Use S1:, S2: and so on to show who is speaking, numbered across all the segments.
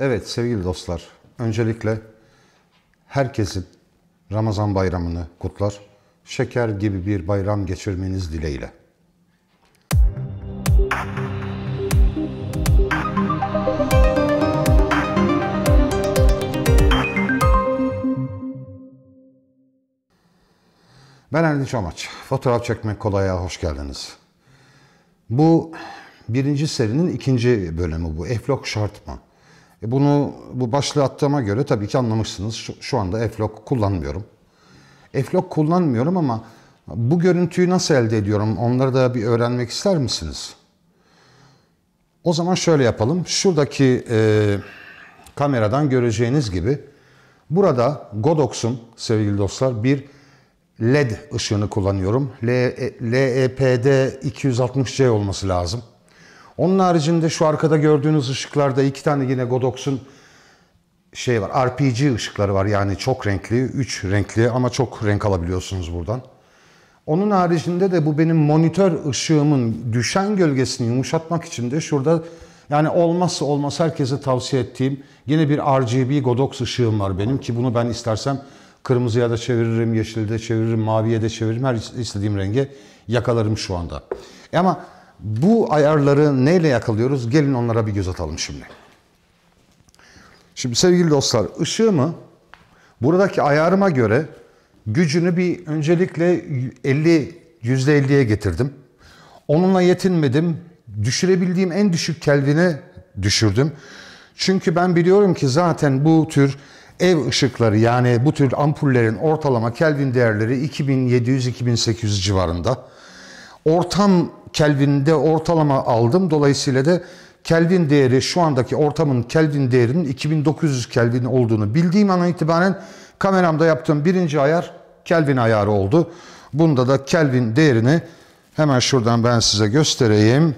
S1: Evet sevgili dostlar, öncelikle herkesin Ramazan bayramını kutlar, şeker gibi bir bayram geçirmeniz dileğiyle. Ben Erdi Çamaç. Fotoğraf çekmek kolaya hoş geldiniz. Bu birinci serinin ikinci bölümü bu. Eflok şart mı? E bunu bu başlığı attığıma göre tabii ki anlamışsınız. Şu, şu anda Eflok kullanmıyorum. Eflok kullanmıyorum ama bu görüntüyü nasıl elde ediyorum onları da bir öğrenmek ister misiniz? O zaman şöyle yapalım. Şuradaki e, kameradan göreceğiniz gibi burada Godox'un sevgili dostlar bir LED ışığını kullanıyorum. L, e, LEPD 260C olması lazım. Onun haricinde şu arkada gördüğünüz ışıklarda iki tane yine Godox'un şey var. RPG ışıkları var yani çok renkli, üç renkli ama çok renk alabiliyorsunuz buradan. Onun haricinde de bu benim monitör ışığımın düşen gölgesini yumuşatmak için de şurada yani olmazsa olmaz herkese tavsiye ettiğim yine bir RGB Godox ışığım var benim ki bunu ben istersem kırmızıya da çeviririm, yeşilde çeviririm, maviye de çeviririm. Her istediğim renge yakalarım şu anda. E ama bu ayarları neyle yakalıyoruz? Gelin onlara bir göz atalım şimdi. Şimdi sevgili dostlar ışığımı buradaki ayarıma göre gücünü bir öncelikle 50 %50'ye getirdim. Onunla yetinmedim. Düşürebildiğim en düşük kelvine düşürdüm. Çünkü ben biliyorum ki zaten bu tür ev ışıkları yani bu tür ampullerin ortalama kelvin değerleri 2700-2800 civarında. Ortam Kelvin'de ortalama aldım. Dolayısıyla da Kelvin değeri şu andaki ortamın Kelvin değerinin 2900 Kelvin olduğunu bildiğim an itibaren kameramda yaptığım birinci ayar Kelvin ayarı oldu. Bunda da Kelvin değerini hemen şuradan ben size göstereyim.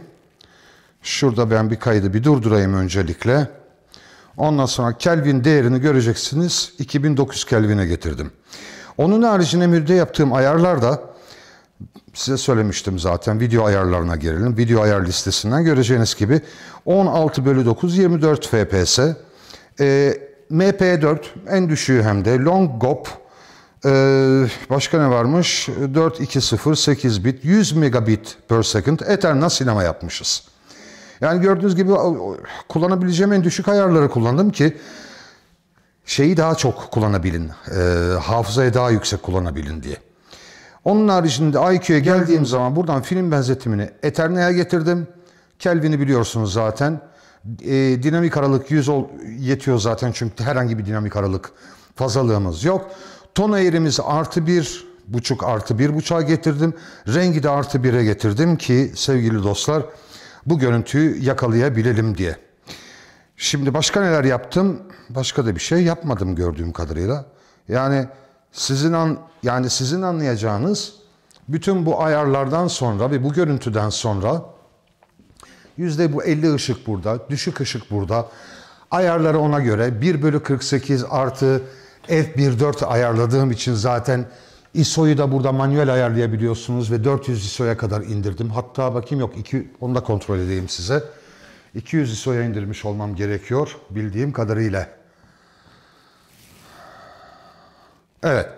S1: Şurada ben bir kaydı bir durdurayım öncelikle. Ondan sonra Kelvin değerini göreceksiniz. 2900 Kelvin'e getirdim. Onun haricinde mürde yaptığım ayarlar da size söylemiştim zaten video ayarlarına girelim. Video ayar listesinden göreceğiniz gibi 16 bölü 9 24 FPS. E, MP4 en düşüğü hem de Long GOP. E, başka ne varmış? 4208 bit 100 megabit per second Ethernet sinema yapmışız. Yani gördüğünüz gibi kullanabileceğim en düşük ayarları kullandım ki şeyi daha çok kullanabilin, e, hafızayı daha yüksek kullanabilin diye. Onun haricinde IQ'ya geldiğim zaman buradan film benzetimini Eternia'ya getirdim. Kelvin'i biliyorsunuz zaten. E, dinamik aralık 100 ol, yetiyor zaten çünkü herhangi bir dinamik aralık fazlalığımız yok. Ton eğrimizi artı bir buçuk artı bir buçuğa getirdim. Rengi de artı bire getirdim ki sevgili dostlar bu görüntüyü yakalayabilelim diye. Şimdi başka neler yaptım? Başka da bir şey yapmadım gördüğüm kadarıyla. Yani sizin an, yani sizin anlayacağınız bütün bu ayarlardan sonra ve bu görüntüden sonra yüzde bu 50 ışık burada, düşük ışık burada. Ayarları ona göre 1 bölü 48 artı f1.4 ayarladığım için zaten ISO'yu da burada manuel ayarlayabiliyorsunuz ve 400 ISO'ya kadar indirdim. Hatta bakayım yok, iki, onu da kontrol edeyim size. 200 ISO'ya indirmiş olmam gerekiyor bildiğim kadarıyla. Evet.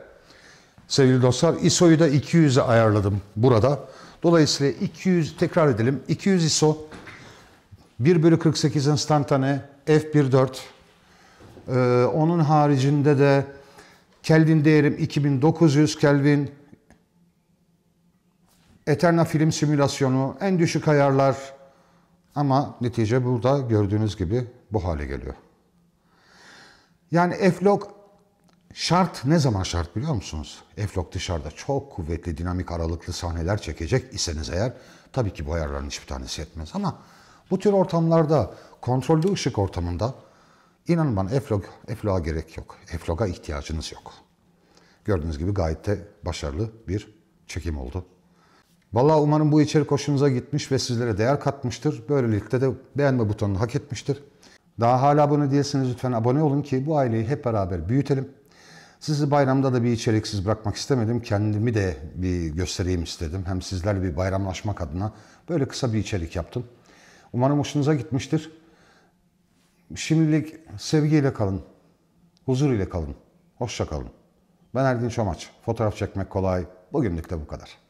S1: Sevgili dostlar ISO'yu da 200'e ayarladım burada. Dolayısıyla 200 tekrar edelim. 200 ISO 1 bölü 48 instantane f1.4 ee, onun haricinde de Kelvin değerim 2900 Kelvin Eterna film simülasyonu en düşük ayarlar ama netice burada gördüğünüz gibi bu hale geliyor. Yani F-Log Şart ne zaman şart biliyor musunuz? Eflok dışarıda çok kuvvetli dinamik aralıklı sahneler çekecek iseniz eğer tabii ki bu ayarların hiçbir tanesi yetmez ama bu tür ortamlarda kontrollü ışık ortamında inanın bana eflog, efloğa gerek yok. Efloga ihtiyacınız yok. Gördüğünüz gibi gayet de başarılı bir çekim oldu. Vallahi umarım bu içerik hoşunuza gitmiş ve sizlere değer katmıştır. Böylelikle de beğenme butonunu hak etmiştir. Daha hala abone değilseniz lütfen abone olun ki bu aileyi hep beraber büyütelim. Sizi bayramda da bir içeriksiz bırakmak istemedim. Kendimi de bir göstereyim istedim. Hem sizlerle bir bayramlaşmak adına böyle kısa bir içerik yaptım. Umarım hoşunuza gitmiştir. Şimdilik sevgiyle kalın. Huzur ile kalın. Hoşça kalın. Ben Erdin Çomaç. Fotoğraf çekmek kolay. Bugünlük de bu kadar.